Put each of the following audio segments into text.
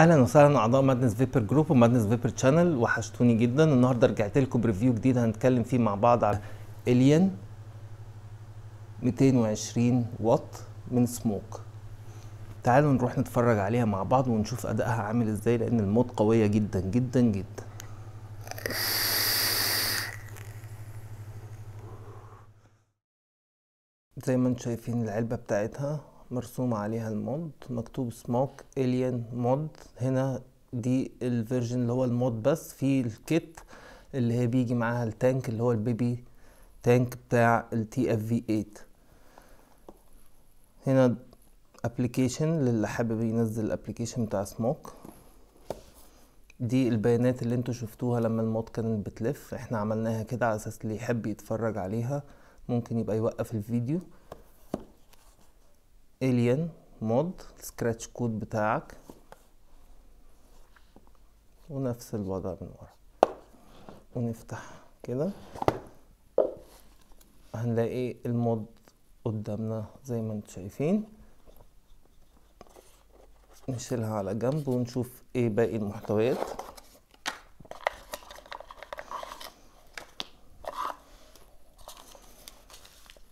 اهلا وسهلا اعضاء مادنس فيبر جروب ومادنس فيبر تشانل وحشتوني جدا النهارده رجعت لكم بريفيو جديد هنتكلم فيه مع بعض على الين 220 واط من سموك تعالوا نروح نتفرج عليها مع بعض ونشوف ادائها عامل ازاي لان الموت قويه جدا جدا جدا زي ما انتم شايفين العلبه بتاعتها مرسوم عليها المود مكتوب سموك الين مود هنا دي الفيرجن اللي هو المود بس في الكيت اللي هي بيجي معاها التانك اللي هو البيبي تانك بتاع التي اف في 8 هنا ابلكيشن للي حابب ينزل الابلكيشن بتاع سموك دي البيانات اللي انتوا شفتوها لما المود كانت بتلف احنا عملناها كده على اساس اللي يحب يتفرج عليها ممكن يبقى يوقف الفيديو alien mod السكراتش كود بتاعك ونفس الوضع من ورا ونفتح كده هنلاقي المود قدامنا زي ما انتم شايفين نشيلها على جنب ونشوف ايه باقي المحتويات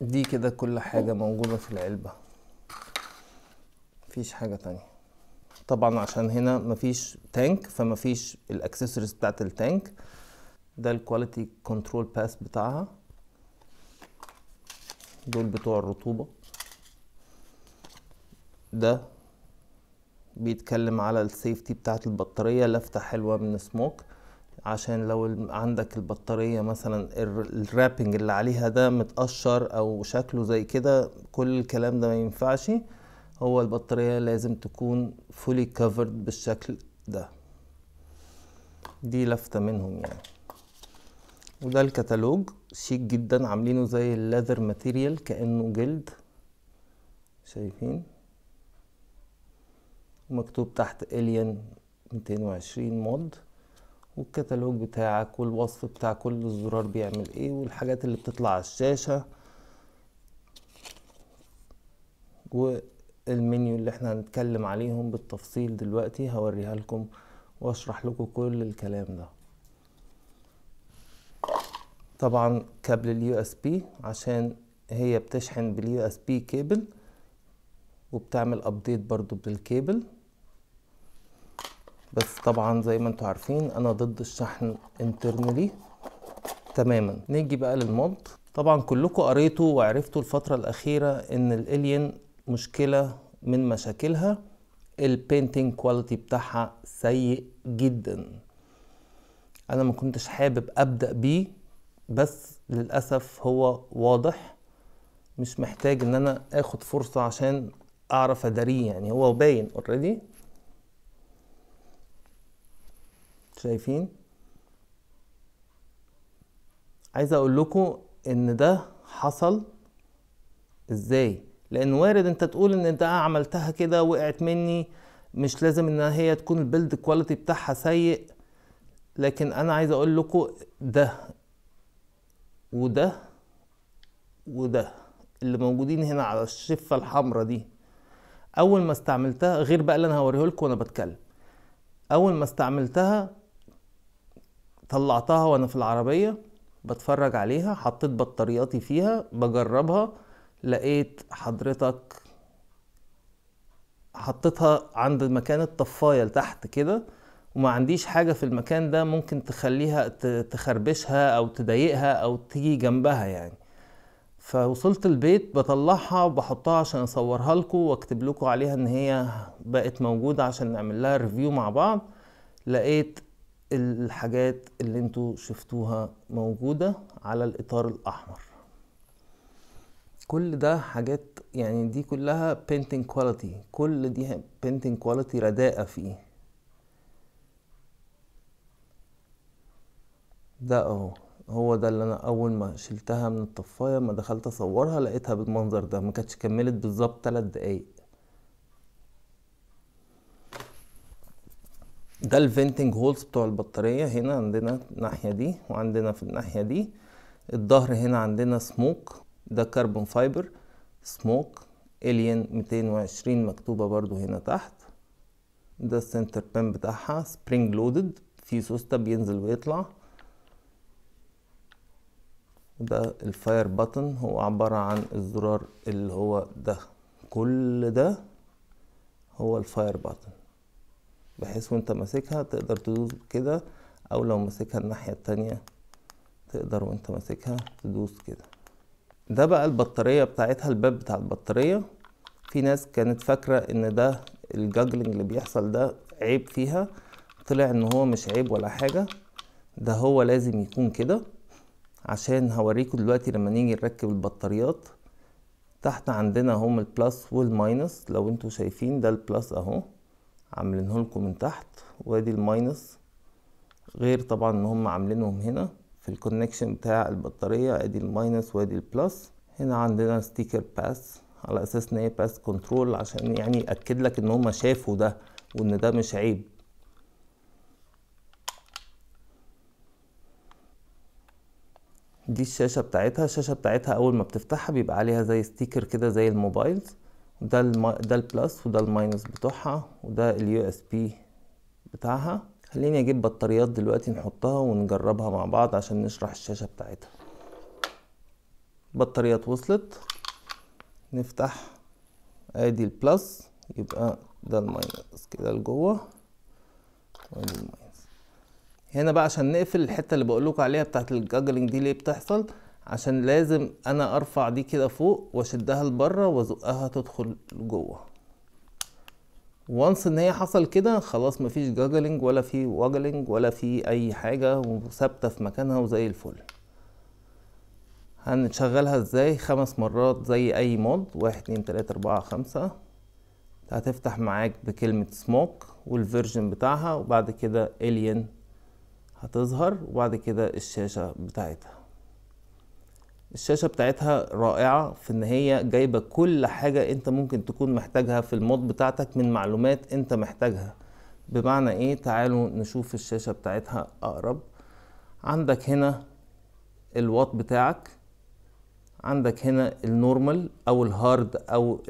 دي كده كل حاجة موجودة في العلبة مفيش حاجه تانية طبعا عشان هنا مفيش تانك فمفيش الاكسسوارز بتاعت التانك ده الكواليتي كنترول باس بتاعها دول بتوع الرطوبه ده بيتكلم على السيفتي بتاعت البطاريه لفته حلوه من سموك عشان لو عندك البطاريه مثلا الرابنج اللي عليها ده متقشر او شكله زي كده كل الكلام ده ما ينفعش هو البطارية لازم تكون فولي كفرد بالشكل ده دي لفتة منهم يعني وده الكتالوج شيك جدا عاملينه زي الليذر ماتيريال كأنه جلد شايفين مكتوب تحت الين 220 مود والكتالوج بتاعك والوصف بتاع كل الزرار بيعمل ايه والحاجات اللي بتطلع على الشاشة و المنيو اللي احنا هنتكلم عليهم بالتفصيل دلوقتي هوريها لكم واشرح لكم كل الكلام ده طبعا كابل اليو اس بي عشان هي بتشحن باليو اس بي كيبل وبتعمل ابديت برضو بالكيبل بس طبعا زي ما انتوا عارفين انا ضد الشحن انترنالي تماما نيجي بقى للمود طبعا كلكم قريتوا وعرفتوا الفترة الأخيرة إن الإلين مشكله من مشاكلها البينتينج كواليتي بتاعها سيء جدا انا ما كنتش حابب ابدا بيه بس للاسف هو واضح مش محتاج ان انا اخد فرصه عشان اعرف اداريه يعني هو باين اوريدي شايفين عايز اقول لكم ان ده حصل ازاي لان وارد انت تقول ان انت عملتها كده وقعت مني مش لازم ان هي تكون البيلد كواليتي بتاعها سيء لكن انا عايز اقول لكم ده وده وده اللي موجودين هنا على الشفه الحمراء دي اول ما استعملتها غير بقى اللي انا هوريه لكم وانا بتكلم اول ما استعملتها طلعتها وانا في العربيه بتفرج عليها حطيت بطارياتي فيها بجربها لقيت حضرتك حطيتها عند مكان الطفايه لتحت كده وما عنديش حاجه في المكان ده ممكن تخليها تخربشها او تضايقها او تيجي جنبها يعني فوصلت البيت بطلعها وبحطها عشان اصورها لكم واكتب لكم عليها ان هي بقت موجوده عشان نعمل لها ريفيو مع بعض لقيت الحاجات اللي انتوا شفتوها موجوده على الاطار الاحمر كل ده حاجات يعني دي كلها painting quality كل دي painting quality رداءة فيه ده اهو هو ده اللي انا اول ما شلتها من الطفايه ما دخلت اصورها لقيتها بالمنظر ده ما كانتش كملت بالظبط 3 دقايق ده الفينتنج هولز بتوع البطاريه هنا عندنا الناحيه دي وعندنا في الناحيه دي الظهر هنا عندنا سموك ده كربون فايبر سموك الين 220 مكتوبة برضو هنا تحت ده السنتر بان بتاعها سبرينج لودد في سوسته بينزل ويطلع ده الفاير باتن هو عبارة عن الزرار اللي هو ده كل ده هو الفاير باتن بحيث وانت ماسكها تقدر تدوس كده او لو ماسكها الناحية التانية تقدر وانت ماسكها تدوس كده ده بقى البطارية بتاعتها الباب بتاع البطارية في ناس كانت فاكرة ان ده الجاجلنج اللي بيحصل ده عيب فيها طلع ان هو مش عيب ولا حاجة ده هو لازم يكون كده عشان هوريكم دلوقتي لما نيجي نركب البطاريات تحت عندنا هم البلس والماينس لو انتوا شايفين ده البلس اهو عاملينه لكم من تحت وادي الماينس غير طبعا ان هم عاملينهم هنا في الكونكشن بتاع البطارية ادي الماينس وادي البلس هنا عندنا ستيكر باس على اساس ان هي باس كنترول عشان يعني ياكد لك ان هما شافوا ده وان ده مش عيب دي الشاشه بتاعتها الشاشه بتاعتها اول ما بتفتحها بيبقى عليها زي ستيكر كده زي الموبايلز ده الم... ده البلس وده الماينس بتوعها وده اليو اس بي بتاعها خليني اجيب بطاريات دلوقتي نحطها ونجربها مع بعض عشان نشرح الشاشة بتاعتها بطاريات وصلت نفتح ادي البلس يبقى ده الماينس كده لجوه وادي الماينس هنا بقى عشان نقفل الحتة اللي بقولكوا عليها بتاعت الجاجلينج دي ليه بتحصل عشان لازم انا ارفع دي كده فوق واشدها لبره وازقها تدخل لجوه وانس ان هي حصل كده خلاص مفيش جاجلنج ولا في واجلنج ولا في اي حاجه وثابته في مكانها وزي الفل هنشغلها ازاي خمس مرات زي اي مود واحد اتنين تلاته اربعه خمسه هتفتح معاك بكلمه سموك والفيرجن بتاعها وبعد كده الين هتظهر وبعد كده الشاشه بتاعتها الشاشه بتاعتها رائعه في ان هي جايبه كل حاجه انت ممكن تكون محتاجها في المود بتاعتك من معلومات انت محتاجها بمعنى ايه تعالوا نشوف الشاشه بتاعتها اقرب عندك هنا الوات بتاعك عندك هنا النورمال او الهارد او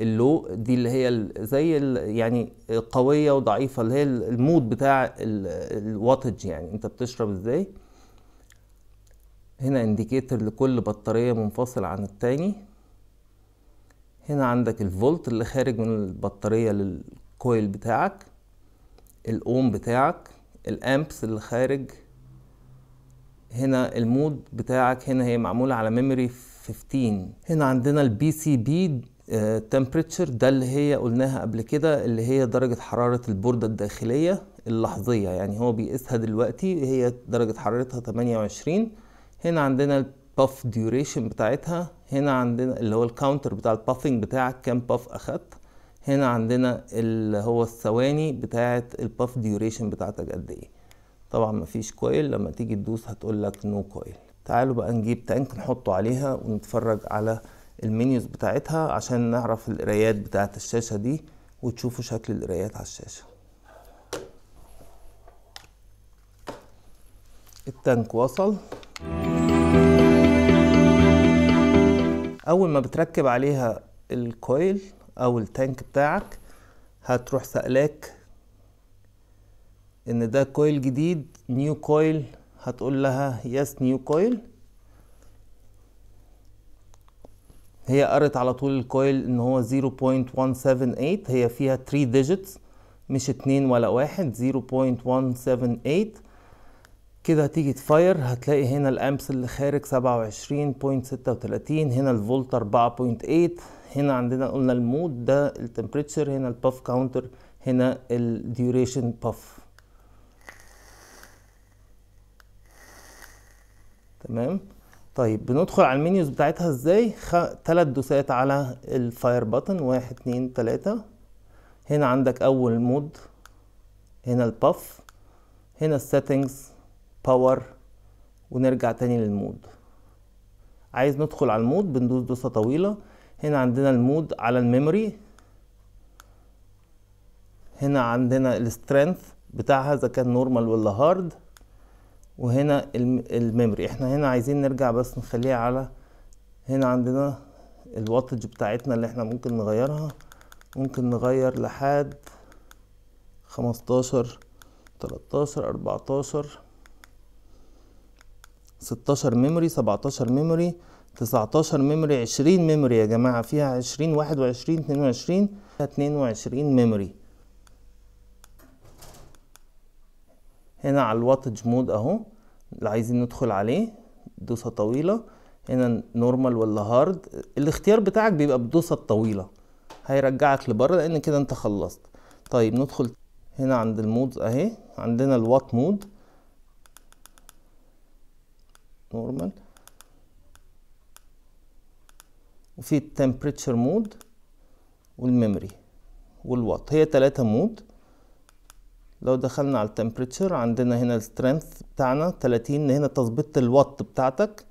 اللو دي اللي هي زي يعني قويه وضعيفه اللي هي المود بتاع الواتج يعني انت بتشرب ازاي هنا انديكيتور لكل بطارية منفصل عن التاني هنا عندك الفولت اللي خارج من البطارية للكويل بتاعك الاوم بتاعك الامبس اللي خارج هنا المود بتاعك هنا هي معمولة على ميموري 15 هنا عندنا البي سي بي تمبريتشر ده اللي هي قلناها قبل كده اللي هي درجة حرارة البوردة الداخلية اللحظية يعني هو بيقيسها دلوقتي هي درجة حرارتها 28 هنا عندنا الباف ديوريشن بتاعتها هنا عندنا اللي هو الكاونتر بتاع البافنج بتاعك كام باف اخدت هنا عندنا اللي هو الثواني بتاعت الباف ديوريشن بتاعتك قد ايه طبعا مفيش كويل لما تيجي تدوس هتقول لك نو كويل تعالوا بقى نجيب تانك نحطه عليها ونتفرج على المنيوز بتاعتها عشان نعرف القرايات بتاعت الشاشه دي وتشوفوا شكل القرايات على الشاشه التانك وصل اول ما بتركب عليها الكويل او التانك بتاعك هتروح سألاك ان ده كويل جديد نيو كويل هتقول لها يس نيو كويل هي قرت على طول الكويل ان هو 0.178 هي فيها 3 digits مش 2 ولا 1 0.178 كده هتيجي تفاير هتلاقي هنا الامبس اللي خارج 27.36 هنا الفولت 4.8 هنا عندنا قلنا المود ده التمبريتشر هنا الباف كاونتر هنا الديوريشن باف تمام طيب بندخل على المنيوز بتاعتها ازاي تلات دوسات على الفاير باتن واحد اتنين تلاتة هنا عندك اول مود هنا الباف هنا السيتنجز باور ونرجع تاني للمود عايز ندخل على المود بندوس دوسة طويلة هنا عندنا المود على الميموري هنا عندنا السترينث بتاعها اذا كان نورمال ولا هارد وهنا الميموري احنا هنا عايزين نرجع بس نخليها على هنا عندنا الواتج بتاعتنا اللي احنا ممكن نغيرها ممكن نغير لحد خمستاشر تلاتاشر اربعتاشر 16 ميموري 17 ميموري 19 ميموري 20 ميموري يا جماعة فيها 20 21 22 22 ميموري هنا على الواتج مود اهو اللي عايزين ندخل عليه دوسة طويلة هنا نورمال ولا هارد الاختيار بتاعك بيبقى بدوسة طويلة هيرجعك لبره لان كده انت خلصت طيب ندخل هنا عند المود اهي عندنا الوات مود نورمال وفي التمبريتشر مود والميموري والوات هي تلاتة مود لو دخلنا على التمبريتشر عندنا هنا السترينث بتاعنا 30 هنا تظبيط الوات بتاعتك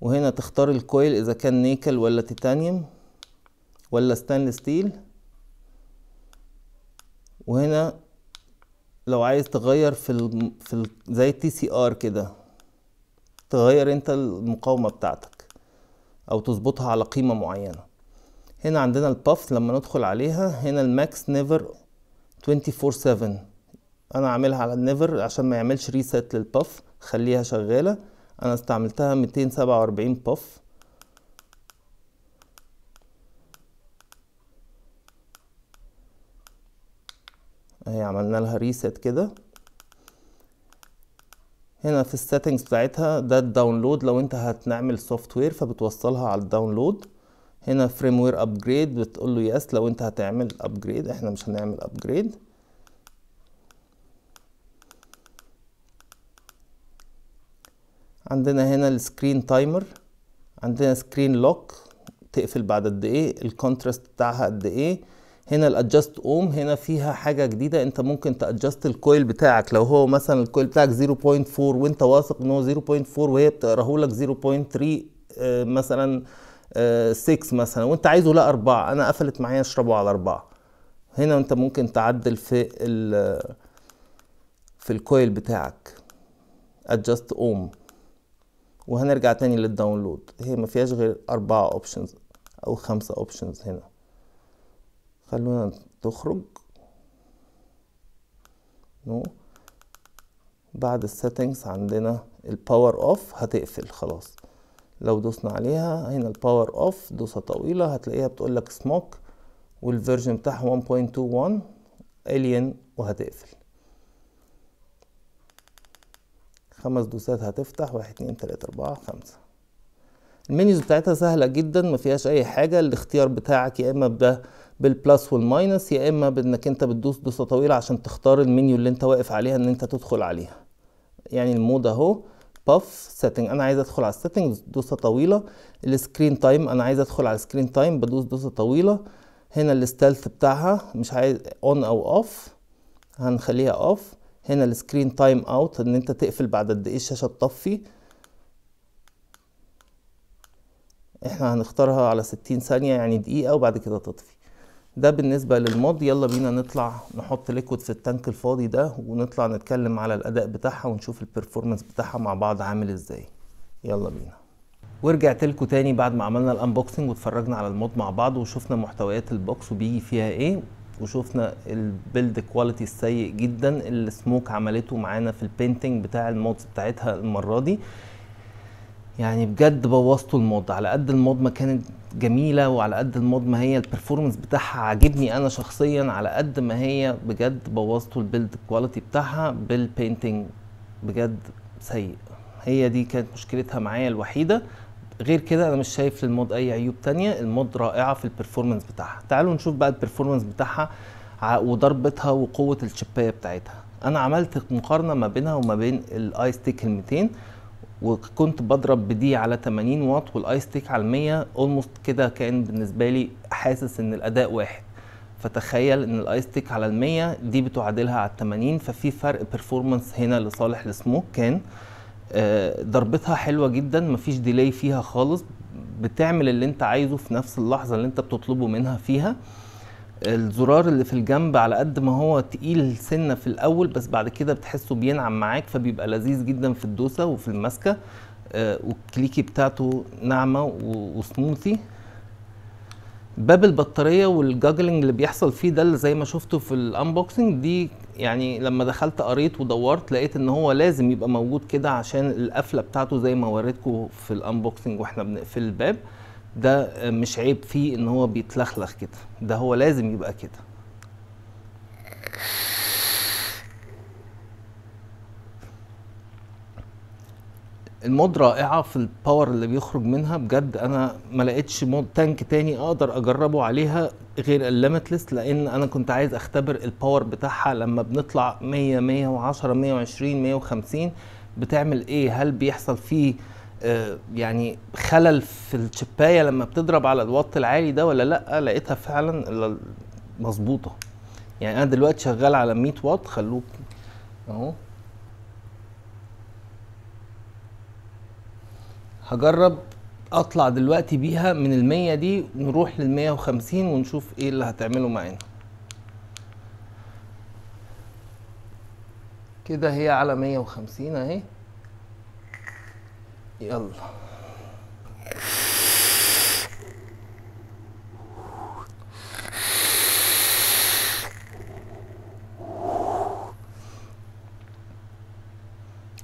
وهنا تختار الكويل اذا كان نيكل ولا تيتانيوم ولا ستانلس ستيل وهنا لو عايز تغير في ال في ال زي تي سي ار كده تغير انت المقاومة بتاعتك او تظبطها على قيمة معينة هنا عندنا الباف لما ندخل عليها هنا الماكس نيفر 24 7 انا عاملها على النيفر عشان ما يعملش ريسيت للباف خليها شغالة انا استعملتها 247 باف اهي عملنا لها ريسيت كده هنا في السيتنجز بتاعتها ده الداونلود لو انت هتعمل سوفت وير فبتوصلها على الداونلود هنا فريم وير ابجريد بتقول له يس لو انت هتعمل ابجريد احنا مش هنعمل ابجريد عندنا هنا السكرين تايمر عندنا سكرين لوك تقفل بعد قد ايه الكونتراست بتاعها قد ايه هنا الادجست اوم هنا فيها حاجه جديده انت ممكن تادجست الكويل بتاعك لو هو مثلا الكويل بتاعك 0.4 وانت واثق ان هو 0.4 وهي بتقراه لك 0.3 آه، مثلا 6 آه، مثلا وانت عايزه لا 4 انا قفلت معايا اشربه على 4 هنا انت ممكن تعدل في ال في الكويل بتاعك adjust اوم وهنرجع تاني للداونلود هي ما فيهاش غير أربعة اوبشنز أو خمسة اوبشنز هنا خلونا تخرج نو بعد السيتنجز عندنا الباور اوف هتقفل خلاص لو دوسنا عليها هنا الباور اوف دوسة طويلة هتلاقيها بتقول لك سموك والفيرجن بتاعها 1.21 الين وهتقفل خمس دوسات هتفتح واحد اتنين تلاتة اربعة خمسة المنيوز بتاعتها سهله جدا ما فيهاش اي حاجه الاختيار بتاعك يا اما ده بالبلس والماينس يا اما بانك انت بتدوس دوسه طويله عشان تختار المنيو اللي انت واقف عليها ان انت تدخل عليها يعني المود اهو باف سيتنج انا عايز ادخل على السيتنج دوسه طويله السكرين تايم انا عايز ادخل على السكرين تايم بدوس دوسه طويله هنا الستيلث بتاعها مش عايز اون او اوف هنخليها اوف هنا السكرين تايم اوت ان انت تقفل بعد قد ايه الشاشه تطفي احنا هنختارها على 60 ثانية يعني دقيقة وبعد كده تطفي ده بالنسبة للمود يلا بينا نطلع نحط ليكويد في التانك الفاضي ده ونطلع نتكلم على الأداء بتاعها ونشوف البرفورمانس بتاعها مع بعض عامل ازاي يلا بينا ورجعت لكم تاني بعد ما عملنا الانبوكسنج واتفرجنا على المود مع بعض وشفنا محتويات البوكس وبيجي فيها ايه وشفنا البيلد كواليتي السيء جدا اللي سموك عملته معانا في البينتنج بتاع المودز بتاعتها المره دي يعني بجد بوظتوا الموضة على قد الموضة كانت جميله وعلى قد المود ما هي البرفورمانس بتاعها عاجبني انا شخصيا على قد ما هي بجد بوظتوا البيلد كواليتي بتاعها بالبينتنج بجد سيء هي دي كانت مشكلتها معايا الوحيده غير كده انا مش شايف للمود اي عيوب تانية المود رائعه في البرفورمانس بتاعها تعالوا نشوف بقى البرفورمانس بتاعها وضربتها وقوه الشبايه بتاعتها انا عملت مقارنه ما بينها وما بين الاي ستيك ال 200 وكنت بضرب بدي على 80 واط والاي ستيك على 100 اولموست كده كان بالنسبه لي حاسس ان الاداء واحد فتخيل ان الاي ستيك على ال 100 دي بتعادلها على ال 80 ففي فرق بيرفورمانس هنا لصالح السموك كان آه، ضربتها حلوه جدا مفيش ديلي فيها خالص بتعمل اللي انت عايزه في نفس اللحظه اللي انت بتطلبه منها فيها الزرار اللي في الجنب على قد ما هو تقيل سنه في الاول بس بعد كده بتحسه بينعم معاك فبيبقى لذيذ جدا في الدوسه وفي المسكه آه والكليكي بتاعته ناعمه وسموثي باب البطاريه والجاجلنج اللي بيحصل فيه ده اللي زي ما شفته في الانبوكسنج دي يعني لما دخلت قريت ودورت لقيت ان هو لازم يبقى موجود كده عشان القفله بتاعته زي ما وريتكم في الانبوكسنج واحنا بنقفل الباب ده مش عيب فيه ان هو بيتلخلخ كده ده هو لازم يبقى كده المود رائعه في الباور اللي بيخرج منها بجد انا ما لقيتش مود تانك تاني اقدر اجربه عليها غير الليمتلس لان انا كنت عايز اختبر الباور بتاعها لما بنطلع 100 110 120 150 بتعمل ايه هل بيحصل فيه آه، يعني خلل في الشبايه لما بتضرب على الوات العالي ده ولا لا لقيتها فعلا مظبوطه يعني انا دلوقتي شغال على 100 واط خلوه اهو هجرب اطلع دلوقتي بيها من المية دي نروح للمية وخمسين ونشوف ايه اللي هتعمله معانا كده هي على مية وخمسين اهي يلا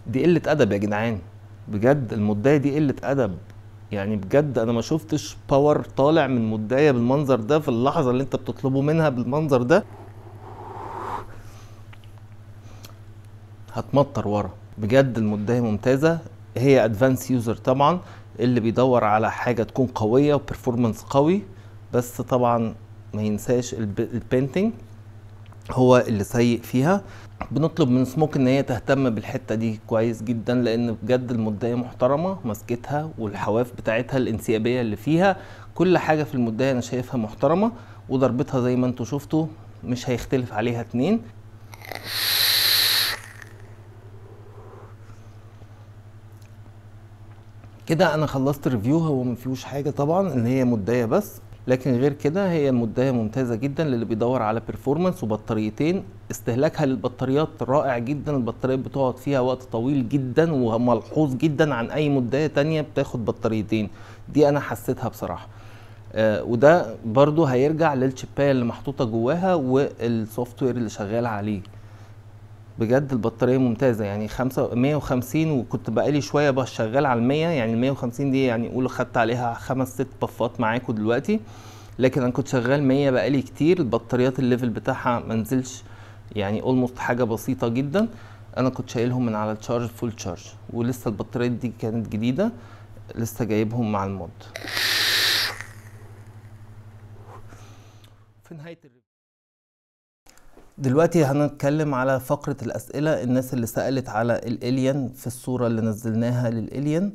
دي قلة أدب يا جدعان بجد المداية دي قلة أدب يعني بجد أنا ما شفتش باور طالع من مداية بالمنظر ده في اللحظة اللي أنت بتطلبه منها بالمنظر ده هتمطر ورا بجد المداية ممتازة هي ادفانس يوزر طبعا اللي بيدور على حاجه تكون قويه وبرفورمانس قوي بس طبعا ما ينساش البينتنج هو اللي سيء فيها بنطلب من سموك ان هي تهتم بالحته دي كويس جدا لان بجد المديه محترمه ماسكتها والحواف بتاعتها الانسيابيه اللي فيها كل حاجه في المديه انا شايفها محترمه وضربتها زي ما انتم شفتوا مش هيختلف عليها اتنين كده انا خلصت ريفيو هو ما فيهوش حاجه طبعا ان هي مديه بس لكن غير كده هي مديه ممتازه جدا للي بيدور على بيرفورمانس وبطاريتين استهلاكها للبطاريات رائع جدا البطاريات بتقعد فيها وقت طويل جدا وملحوظ جدا عن اي مديه تانية بتاخد بطاريتين دي انا حسيتها بصراحه آه وده برضو هيرجع للشبايه اللي محطوطه جواها والسوفت وير اللي شغال عليه بجد البطاريه ممتازه يعني 150 وكنت بقالي شويه شغال على ال 100 يعني ال 150 دي يعني قولوا خدت عليها خمس ست بفات معاكم دلوقتي لكن انا كنت شغال 100 بقالي كتير البطاريات الليفل بتاعها ما نزلش يعني اولموست حاجه بسيطه جدا انا كنت شايلهم من على التشارج فول تشارج ولسه البطاريات دي كانت جديده لسه جايبهم مع المود في نهايه دلوقتي هنتكلم على فقرة الأسئلة الناس اللي سألت على الإليان في الصورة اللي نزلناها للإليان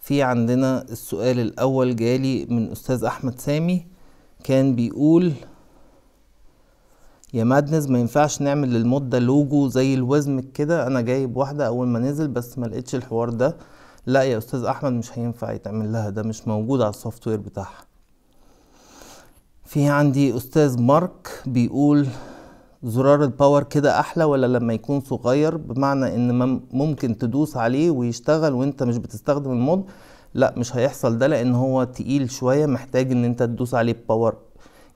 في عندنا السؤال الأول جالي من أستاذ أحمد سامي كان بيقول يا مادنز ما ينفعش نعمل للمدة لوجو زي الوزم كده أنا جايب واحدة أول ما نزل بس ما لقيتش الحوار ده لا يا أستاذ أحمد مش هينفع يتعمل لها ده مش موجود على السوفت وير بتاعها في عندي أستاذ مارك بيقول زرار الباور كده احلى ولا لما يكون صغير بمعنى ان ممكن تدوس عليه ويشتغل وانت مش بتستخدم المود لا مش هيحصل ده لان هو تقيل شويه محتاج ان انت تدوس عليه باور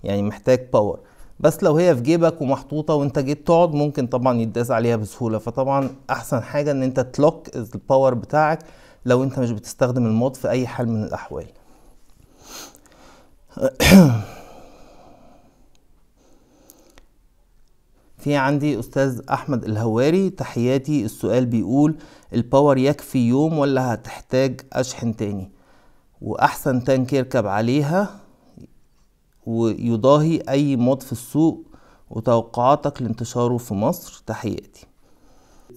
يعني محتاج باور بس لو هي في جيبك ومحطوطه وانت جيت تقعد ممكن طبعا يداس عليها بسهوله فطبعا احسن حاجه ان انت تلوك الباور بتاعك لو انت مش بتستخدم المود في اي حال من الاحوال في عندي أستاذ أحمد الهواري تحياتي السؤال بيقول الباور يكفي يوم ولا هتحتاج أشحن تاني وأحسن تانك يركب عليها ويضاهي أي مود في السوق وتوقعاتك لانتشاره في مصر تحياتي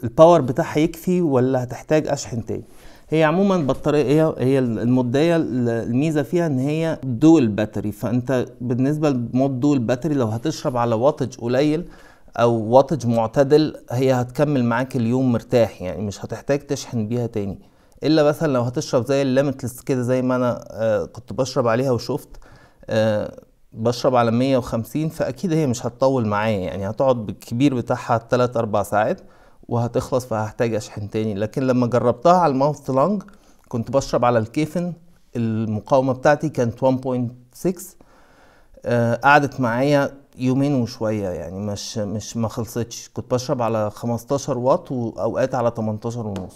الباور بتاعها يكفي ولا هتحتاج أشحن تاني هي عموما بطاريه هي المديه الميزه فيها ان هي دول باتري فانت بالنسبه لمود دول باتري لو هتشرب على واتج قليل او واتج معتدل هي هتكمل معاك اليوم مرتاح يعني مش هتحتاج تشحن بيها تاني الا مثلا لو هتشرب زي الليمتلس كده زي ما انا آه كنت بشرب عليها وشفت آه بشرب على 150 فاكيد هي مش هتطول معايا يعني هتقعد بالكبير بتاعها 3 4 ساعات وهتخلص فهحتاج اشحن تاني لكن لما جربتها على الماوث لانج كنت بشرب على الكيفن المقاومه بتاعتي كانت 1.6 آه، قعدت معايا يومين وشويه يعني مش مش ما خلصتش كنت بشرب على 15 واط واوقات على 18 ونص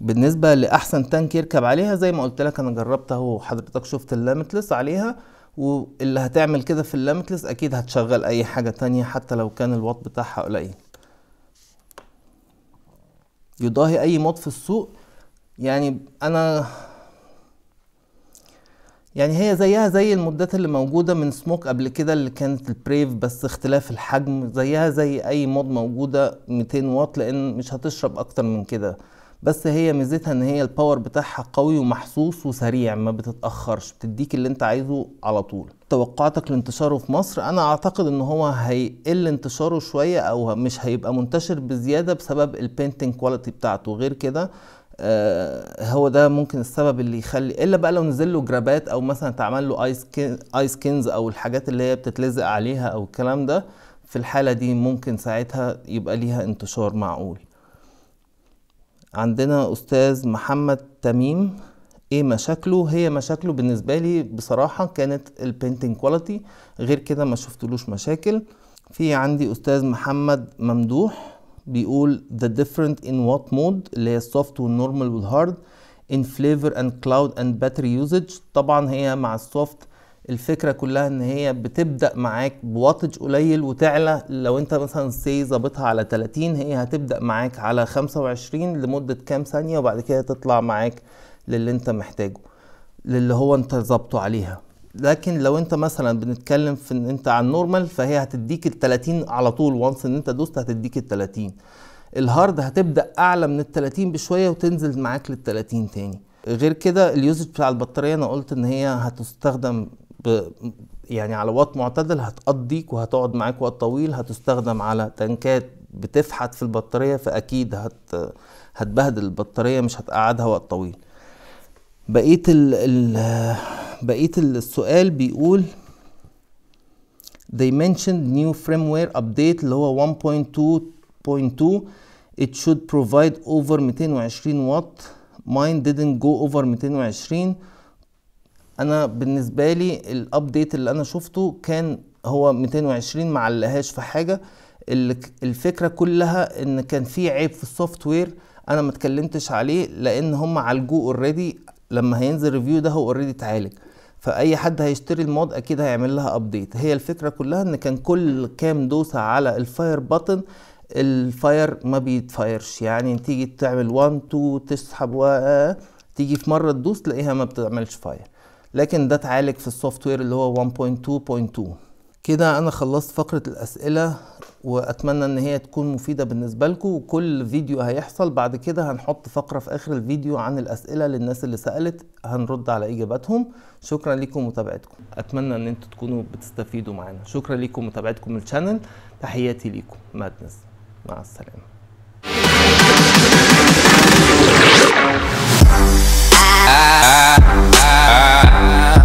بالنسبه لاحسن تانك يركب عليها زي ما قلت لك انا جربت اهو حضرتك شفت اللامتلس عليها واللي هتعمل كده في اللامتلس اكيد هتشغل اي حاجه تانية حتى لو كان الواط بتاعها قليل يضاهي اي مود في السوق يعني انا يعني هي زيها زي المودات اللي موجودة من سموك قبل كده اللي كانت البريف بس اختلاف الحجم زيها زي أي مود موجودة 200 واط لأن مش هتشرب أكتر من كده بس هي ميزتها ان هي الباور بتاعها قوي ومحسوس وسريع ما بتتاخرش بتديك اللي انت عايزه على طول توقعاتك لانتشاره في مصر انا اعتقد ان هو هيقل انتشاره شويه او مش هيبقى منتشر بزياده بسبب البينتنج كواليتي بتاعته غير كده هو ده ممكن السبب اللي يخلي الا بقى لو نزل له جرابات او مثلا اتعمل له ايس كين ايس كينز او الحاجات اللي هي بتتلزق عليها او الكلام ده في الحالة دي ممكن ساعتها يبقى ليها انتشار معقول عندنا أستاذ محمد تميم ايه مشاكله هي مشاكله بالنسبة لي بصراحة كانت البينتنج كواليتي غير كده ما شفتلوش مشاكل في عندي أستاذ محمد ممدوح بيقول the different in what mode اللي هي السوفت والنورمال والهارد in flavor and cloud and battery usage طبعا هي مع السوفت الفكرة كلها ان هي بتبدأ معاك بواتج قليل وتعلى لو انت مثلا سي ظابطها على 30 هي هتبدأ معاك على 25 لمدة كام ثانية وبعد كده تطلع معاك للي انت محتاجه للي هو انت ظابطه عليها لكن لو انت مثلا بنتكلم في ان انت على النورمال فهي هتديك ال 30 على طول وانس ان انت دوست هتديك ال 30 الهارد هتبدا اعلى من ال 30 بشويه وتنزل معاك لل 30 تاني غير كده اليوزج بتاع البطاريه انا قلت ان هي هتستخدم ب يعني على وقت معتدل هتقضيك وهتقعد معاك وقت طويل هتستخدم على تنكات بتفحت في البطاريه فاكيد هت هتبهدل البطاريه مش هتقعدها وقت طويل بقيه ال, ال بقية السؤال بيقول they mentioned new firmware update اللي هو 1.2.2 it should provide over 220 watt mine didn't go over 220 انا بالنسبة لي الابديت اللي انا شفته كان هو 220 ما علقهاش في حاجة الفكرة كلها ان كان في عيب في السوفت وير انا ما اتكلمتش عليه لان هم عالجوه اوريدي لما هينزل ريفيو ده هو اوريدي اتعالج فاي حد هيشتري المود اكيد هيعمل لها ابديت هي الفكره كلها ان كان كل كام دوسه على الفاير باتن الفاير ما بيتفايرش يعني تيجي تعمل 1 2 تسحب و تيجي في مره تدوس تلاقيها ما بتعملش فاير لكن ده اتعالج في السوفت وير اللي هو 1.2.2 كده انا خلصت فقره الاسئله واتمنى ان هي تكون مفيده بالنسبه لكم وكل فيديو هيحصل بعد كده هنحط فقره في اخر الفيديو عن الاسئله للناس اللي سالت هنرد على اجاباتهم شكرا لكم متابعتكم اتمنى ان انتوا تكونوا بتستفيدوا معانا شكرا لكم متابعتكم الشانل تحياتي لكم مادنس مع السلامه Ah, ah, ah.